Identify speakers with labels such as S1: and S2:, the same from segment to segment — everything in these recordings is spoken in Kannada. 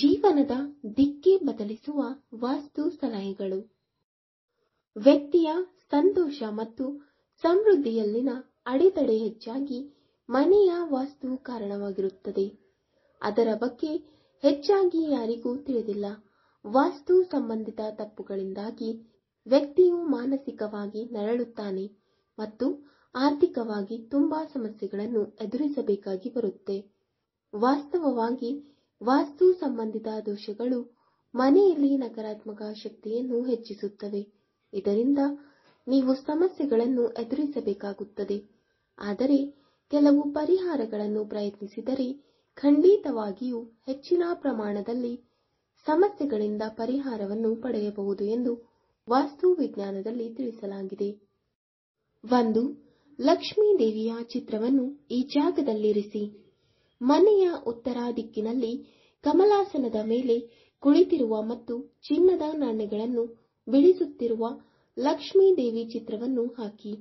S1: ಜೀವನದ ದಿಕ್ಕೇ ಬದಲಿಸುವ ವಾಸ್ತು ಸಲಹೆಗಳು ವ್ಯಕ್ತಿಯ ಸಂತೋಷ ಮತ್ತು ಸಮೃದ್ಧಿಯಲ್ಲಿನ ಅಡೆತಡೆ ಹೆಚ್ಚಾಗಿ ಮನೆಯ ವಾಸ್ತು ಕಾರಣವಾಗಿರುತ್ತದೆ ಅದರ ಬಗ್ಗೆ ಹೆಚ್ಚಾಗಿ ಯಾರಿಗೂ ತಿಳಿದಿಲ್ಲ ವಾಸ್ತು ಸಂಬಂಧಿತ ತಪ್ಪುಗಳಿಂದಾಗಿ ವ್ಯಕ್ತಿಯು ಮಾನಸಿಕವಾಗಿ ನರಳುತ್ತಾನೆ ಮತ್ತು ಆರ್ಥಿಕವಾಗಿ ತುಂಬಾ ಸಮಸ್ಯೆಗಳನ್ನು ಎದುರಿಸಬೇಕಾಗಿ ಬರುತ್ತೆ ವಾಸ್ತವವಾಗಿ ವಾಸ್ತು ಸಂಬಂಧಿತ ದೋಷಗಳು ಮನೆಯಲ್ಲಿ ನಕಾರಾತ್ಮಕ ಶಕ್ತಿಯನ್ನು ಹೆಚ್ಚಿಸುತ್ತವೆ ಇದರಿಂದ ನೀವು ಸಮಸ್ಯೆಗಳನ್ನು ಎದುರಿಸಬೇಕಾಗುತ್ತದೆ ಆದರೆ ಕೆಲವು ಪರಿಹಾರಗಳನ್ನು ಪ್ರಯತ್ನಿಸಿದರೆ ಖಂಡಿತವಾಗಿಯೂ ಹೆಚ್ಚಿನ ಪ್ರಮಾಣದಲ್ಲಿ ಸಮಸ್ಯೆಗಳಿಂದ ಪರಿಹಾರವನ್ನು ಪಡೆಯಬಹುದು ಎಂದು ವಾಸ್ತು ವಿಜ್ಞಾನದಲ್ಲಿ ತಿಳಿಸಲಾಗಿದೆ ಒಂದು ಲಕ್ಷ್ಮೀ ದೇವಿಯ ಚಿತ್ರವನ್ನು ಈ ಜಾಗದಲ್ಲಿರಿಸಿ ಮನೆಯ ಉತ್ತರ ದಿಕ್ಕಿನಲ್ಲಿ ಕಮಲಾಸನದ ಮೇಲೆ ಕುಳಿತಿರುವ ಮತ್ತು ಚಿನ್ನದ ನಾಣ್ಯಗಳನ್ನು ಬಿಡಿಸುತ್ತಿರುವ ಲಕ್ಷ್ಮೀದೇವಿ ಚಿತ್ರವನ್ನು ಹಾಕಿ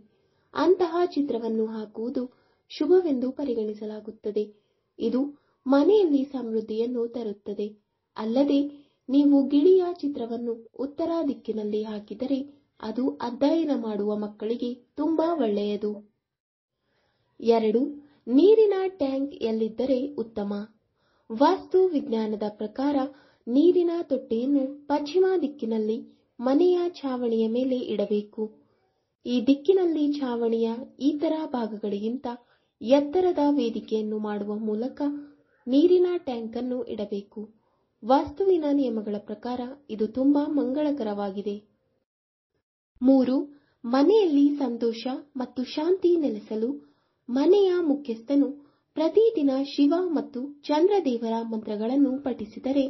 S1: ಅಂತಹ ಚಿತ್ರವನ್ನು ಹಾಕುವುದು ಶುಭವೆಂದು ಪರಿಗಣಿಸಲಾಗುತ್ತದೆ ಇದು ಮನೆಯಲ್ಲಿ ಸಮೃದ್ಧಿಯನ್ನು ತರುತ್ತದೆ ಅಲ್ಲದೆ ನೀವು ಗಿಳಿಯ ಚಿತ್ರವನ್ನು ಉತ್ತರ ದಿಕ್ಕಿನಲ್ಲಿ ಹಾಕಿದರೆ ಅದು ಅಧ್ಯಯನ ಮಾಡುವ ಮಕ್ಕಳಿಗೆ ತುಂಬಾ ಒಳ್ಳೆಯದು ಎರಡು ನೀರಿನ ಟ್ಯಾಂಕ್ ಎಲ್ಲಿದ್ದರೆ ಉತ್ತಮ ವಾಸ್ತು ವಿಜ್ಞಾನದ ಪ್ರಕಾರ ನೀರಿನ ತೊಟ್ಟಿಯನ್ನು ಪಶ್ಚಿಮ ದಿಕ್ಕಿನಲ್ಲಿ ಮನೆಯ ಛಾವಣಿಯ ಮೇಲೆ ಇಡಬೇಕು ಈ ದಿಕ್ಕಿನಲ್ಲಿ ಛಾವಣಿಯ ಇತರ ಭಾಗಗಳಿಗಿಂತ ಎತ್ತರದ ವೇದಿಕೆಯನ್ನು ಮಾಡುವ ಮೂಲಕ ನೀರಿನ ಟ್ಯಾಂಕ್ ಅನ್ನು ಇಡಬೇಕು ವಾಸ್ತುವಿನ ನಿಯಮಗಳ ಪ್ರಕಾರ ಇದು ತುಂಬಾ ಮಂಗಳಕರವಾಗಿದೆ ಮೂರು ಮನೆಯಲ್ಲಿ ಸಂತೋಷ ಮತ್ತು ಶಾಂತಿ ನೆಲೆಸಲು ಮನೆಯ ಮುಖ್ಯಸ್ಥನು ಪ್ರತಿದಿನ ಶಿವ ಮತ್ತು ಚಂದ್ರದೇವರ ಮಂತ್ರಗಳನ್ನು ಪಠಿಸಿದರೆ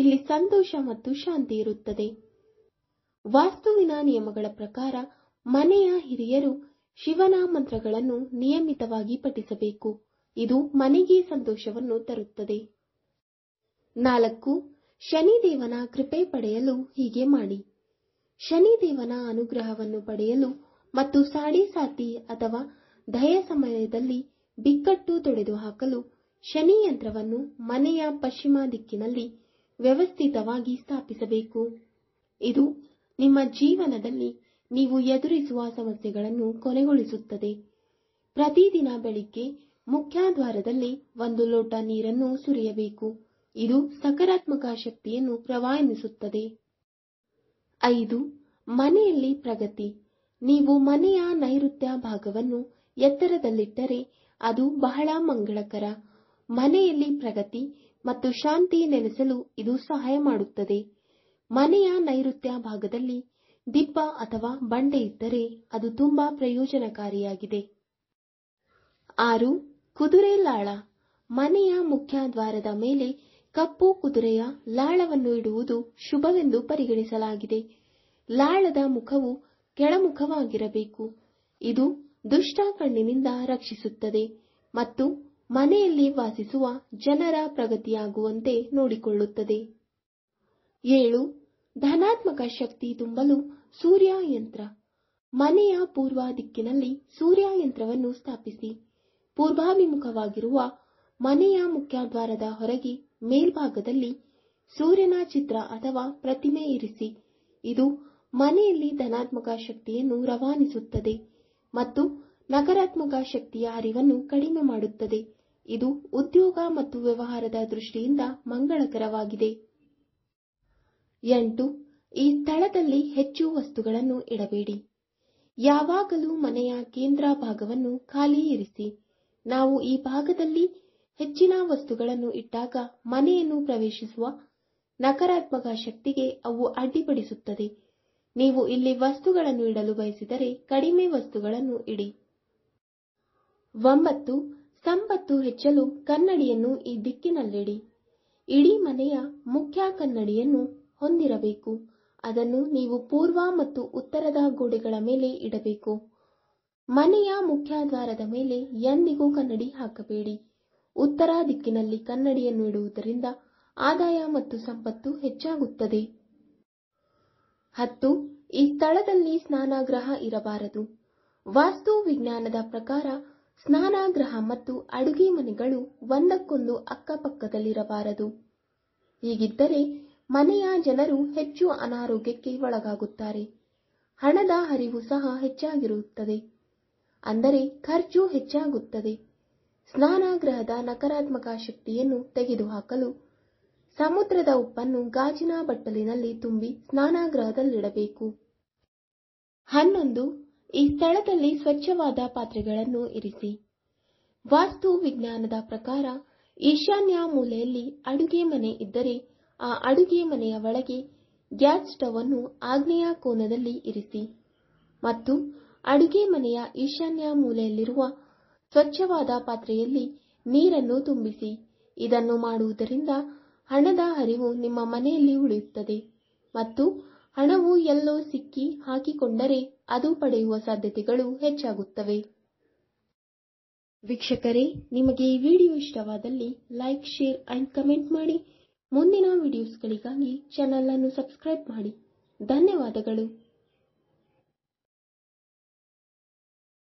S1: ಇಲ್ಲಿ ಸಂತೋಷ ಮತ್ತು ಶಾಂತಿ ಇರುತ್ತದೆ ವಾಸ್ತುವಿನ ನಿಯಮಗಳ ಪ್ರಕಾರ ಮನೆಯ ಹಿರಿಯರು ಶಿವನ ಮಂತ್ರಗಳನ್ನು ನಿಯಮಿತವಾಗಿ ಪಠಿಸಬೇಕು ಇದು ಮನೆಗೆ ಸಂತೋಷವನ್ನು ತರುತ್ತದೆ ನಾಲ್ಕು ಶನಿದೇವನ ಕೃಪೆ ಪಡೆಯಲು ಹೀಗೆ ಮಾಡಿ ಶನಿದೇವನ ಅನುಗ್ರಹವನ್ನು ಪಡೆಯಲು ಮತ್ತು ಸಾಡಿ ಸಾತಿ ಅಥವಾ ದಯ ಸಮಯದಲ್ಲಿ ಬಿಕ್ಕಟ್ಟು ಶನಿ ಯಂತ್ರವನ್ನು ಮನೆಯ ಪಶ್ಚಿಮ ದಿಕ್ಕಿನಲ್ಲಿ ವ್ಯವಸ್ಥಿತವಾಗಿ ಸ್ಥಾಪಿಸಬೇಕು ಇದು ನಿಮ್ಮ ಜೀವನದಲ್ಲಿ ನೀವು ಎದುರಿಸುವ ಸಮಸ್ಯೆಗಳನ್ನು ಕೊನೆಗೊಳಿಸುತ್ತದೆ ಪ್ರತಿದಿನ ಬೆಳಿಗ್ಗೆ ದ್ವಾರದಲ್ಲಿ ಒಂದು ಲೋಟ ನೀರನ್ನು ಸುರಿಯಬೇಕು ಇದು ಸಕಾರಾತ್ಮಕ ಶಕ್ತಿಯನ್ನು ರವಾನಿಸುತ್ತದೆ ಐದು ಮನೆಯಲ್ಲಿ ಪ್ರಗತಿ ನೀವು ಮನೆಯ ನೈಋತ್ಯ ಭಾಗವನ್ನು ಎತ್ತರದಲ್ಲಿಟ್ಟರೆ ಅದು ಬಹಳ ಮಂಗಳಕರ ಮನೆಯಲ್ಲಿ ಪ್ರಗತಿ ಮತ್ತು ಶಾಂತಿ ನೆಲೆಸಲು ಇದು ಸಹಾಯ ಮಾಡುತ್ತದೆ ಮನೆಯ ನೈಋತ್ಯ ಭಾಗದಲ್ಲಿ ದಿಬ್ಬ ಅಥವಾ ಬಂಡೆ ಇದ್ದರೆ ಅದು ತುಂಬಾ ಪ್ರಯೋಜನಕಾರಿಯಾಗಿದೆ ಆರು ಕುದುರೆ ಲಾಳ ಮನೆಯ ಮುಖ್ಯ ದ್ವಾರದ ಮೇಲೆ ಕಪ್ಪು ಕುದುರೆಯ ಲಾಳವನ್ನು ಇಡುವುದು ಶುಭವೆಂದು ಪರಿಗಣಿಸಲಾಗಿದೆ ಲಾಳದ ಮುಖವು ಕೆಳಮುಖವಾಗಿರಬೇಕು ಇದು ದುಷ್ಟ ಕಣ್ಣಿನಿಂದ ರಕ್ಷಿಸುತ್ತದೆ ಮತ್ತು ಮನೆಯಲ್ಲಿ ವಾಸಿಸುವ ಜನರ ಪ್ರಗತಿಯಾಗುವಂತೆ ನೋಡಿಕೊಳ್ಳುತ್ತದೆ ಏಳು ಧನಾತ್ಮಕ ಶಕ್ತಿ ತುಂಬಲು ಸೂರ್ಯ ಯಂತ್ರ ಮನೆಯ ಪೂರ್ವ ದಿಕ್ಕಿನಲ್ಲಿ ಸೂರ್ಯ ಯಂತ್ರವನ್ನು ಸ್ಥಾಪಿಸಿ ಪೂರ್ವಾಭಿಮುಖವಾಗಿರುವ ಮನೆಯ ಮುಖ್ಯದ್ವಾರದ ಹೊರಗೆ ಮೇಲ್ಭಾಗದಲ್ಲಿ ಸೂರ್ಯನ ಚಿತ್ರ ಅಥವಾ ಪ್ರತಿಮೆ ಇರಿಸಿ ಇದು ಮನೆಯಲ್ಲಿ ಧನಾತ್ಮಕ ಶಕ್ತಿಯನ್ನು ರವಾನಿಸುತ್ತದೆ ಮತ್ತು ನಕಾರಾತ್ಮಕ ಶಕ್ತಿಯ ಅರಿವನ್ನು ಕಡಿಮೆ ಮಾಡುತ್ತದೆ ಇದು ಉದ್ಯೋಗ ಮತ್ತು ವ್ಯವಹಾರದ ದೃಷ್ಟಿಯಿಂದ ಮಂಗಳಕರವಾಗಿದೆ ಎಂಟು ಈ ಸ್ಥಳದಲ್ಲಿ ಹೆಚ್ಚು ವಸ್ತುಗಳನ್ನು ಇಡಬೇಡಿ ಯಾವಾಗಲೂ ಮನೆಯ ಕೇಂದ್ರ ಭಾಗವನ್ನು ಖಾಲಿ ಇರಿಸಿ ನಾವು ಈ ಭಾಗದಲ್ಲಿ ಹೆಚ್ಚಿನ ವಸ್ತುಗಳನ್ನು ಇಟ್ಟಾಗ ಮನೆಯನ್ನು ಪ್ರವೇಶಿಸುವ ನಕಾರಾತ್ಮಕ ಶಕ್ತಿಗೆ ಅವು ಅಡ್ಡಿಪಡಿಸುತ್ತದೆ ನೀವು ಇಲ್ಲಿ ವಸ್ತುಗಳನ್ನು ಇಡಲು ಬಯಸಿದರೆ ಕಡಿಮೆ ವಸ್ತುಗಳನ್ನು ಇಡಿ ಒಂಬತ್ತು ಸಂಪತ್ತು ಹೆಚ್ಚಲು ಕನ್ನಡಿಯನ್ನು ಈ ದಿಕ್ಕಿನಲ್ಲಿಡಿ ಇಡೀ ಮನೆಯ ಮುಖ್ಯ ಕನ್ನಡಿಯನ್ನು ಹೊಂದಿರಬೇಕು ಅದನ್ನು ನೀವು ಪೂರ್ವ ಮತ್ತು ಉತ್ತರದ ಗೋಡೆಗಳ ಮೇಲೆ ಇಡಬೇಕು ಮನೆಯ ಮುಖ್ಯ ದ್ವಾರದ ಮೇಲೆ ಎಂದಿಗೂ ಕನ್ನಡಿ ಹಾಕಬೇಡಿ ಉತ್ತರ ದಿಕ್ಕಿನಲ್ಲಿ ಕನ್ನಡಿಯನ್ನು ಇಡುವುದರಿಂದ ಆದಾಯ ಮತ್ತು ಸಂಪತ್ತು ಹೆಚ್ಚಾಗುತ್ತದೆ ಹತ್ತು ಈ ಸ್ಥಳದಲ್ಲಿ ಸ್ನಾನಾಗ್ರಹ ಇರಬಾರದು ವಾಸ್ತು ವಿಜ್ಞಾನದ ಪ್ರಕಾರ ಸ್ನಾನಾಗ್ರಹ ಮತ್ತು ಅಡುಗೆ ಮನೆಗಳು ಒಂದಕ್ಕೊಂದು ಅಕ್ಕಪಕ್ಕದಲ್ಲಿರಬಾರದು ಹೀಗಿದ್ದರೆ ಮನೆಯ ಜನರು ಹೆಚ್ಚು ಅನಾರೋಗ್ಯಕ್ಕೆ ಒಳಗಾಗುತ್ತಾರೆ ಹಣದ ಹರಿವು ಸಹ ಹೆಚ್ಚಾಗಿರುತ್ತದೆ ಅಂದರೆ ಖರ್ಚು ಹೆಚ್ಚಾಗುತ್ತದೆ ಸ್ನಾನಾಗ್ರಹದ ನಕಾರಾತ್ಮಕ ಶಕ್ತಿಯನ್ನು ತೆಗೆದುಹಾಕಲು ಸಮುದ್ರದ ಉಪ್ಪನ್ನು ಗಾಜಿನ ಬಟ್ಟಲಿನಲ್ಲಿ ತುಂಬಿ ಸ್ನಾನಾಗೃಹದಲ್ಲಿಡಬೇಕು ಹನ್ನೊಂದು ಈ ಸ್ಥಳದಲ್ಲಿ ಸ್ವಚ್ಛವಾದ ಪಾತ್ರೆಗಳನ್ನು ಇರಿಸಿ ವಾಸ್ತು ವಿಜ್ಞಾನದ ಪ್ರಕಾರ ಈಶಾನ್ಯ ಮೂಲೆಯಲ್ಲಿ ಅಡುಗೆ ಮನೆ ಇದ್ದರೆ ಆ ಅಡುಗೆ ಮನೆಯ ಒಳಗೆ ಗ್ಯಾಸ್ ಸ್ಟವ್ ಅನ್ನು ಆಗ್ನೇಯ ಕೋನದಲ್ಲಿ ಇರಿಸಿ ಮತ್ತು ಅಡುಗೆ ಮನೆಯ ಈಶಾನ್ಯ ಮೂಲೆಯಲ್ಲಿರುವ ಸ್ವಚ್ಛವಾದ ಪಾತ್ರೆಯಲ್ಲಿ ನೀರನ್ನು ತುಂಬಿಸಿ ಇದನ್ನು ಮಾಡುವುದರಿಂದ ಹಣದ ಹರಿವು ನಿಮ್ಮ ಮನೆಯಲ್ಲಿ ಉಳಿಯುತ್ತದೆ ಮತ್ತು ಹಣವು ಎಲ್ಲೋ ಸಿಕ್ಕಿ ಹಾಕಿಕೊಂಡರೆ ಅದು ಪಡೆಯುವ ಸಾಧ್ಯತೆಗಳು ಹೆಚ್ಚಾಗುತ್ತವೆ ವೀಕ್ಷಕರೇ ನಿಮಗೆ ಈ ವಿಡಿಯೋ ಇಷ್ಟವಾದಲ್ಲಿ ಲೈಕ್ ಶೇರ್ ಅಂಡ್ ಕಮೆಂಟ್ ಮಾಡಿ ಮುಂದಿನ ವಿಡಿಯೋಸ್ಗಳಿಗಾಗಿ ಚಾನಲ್ ಅನ್ನು ಸಬ್ಸ್ಕ್ರೈಬ್ ಮಾಡಿ ಧನ್ಯವಾದಗಳು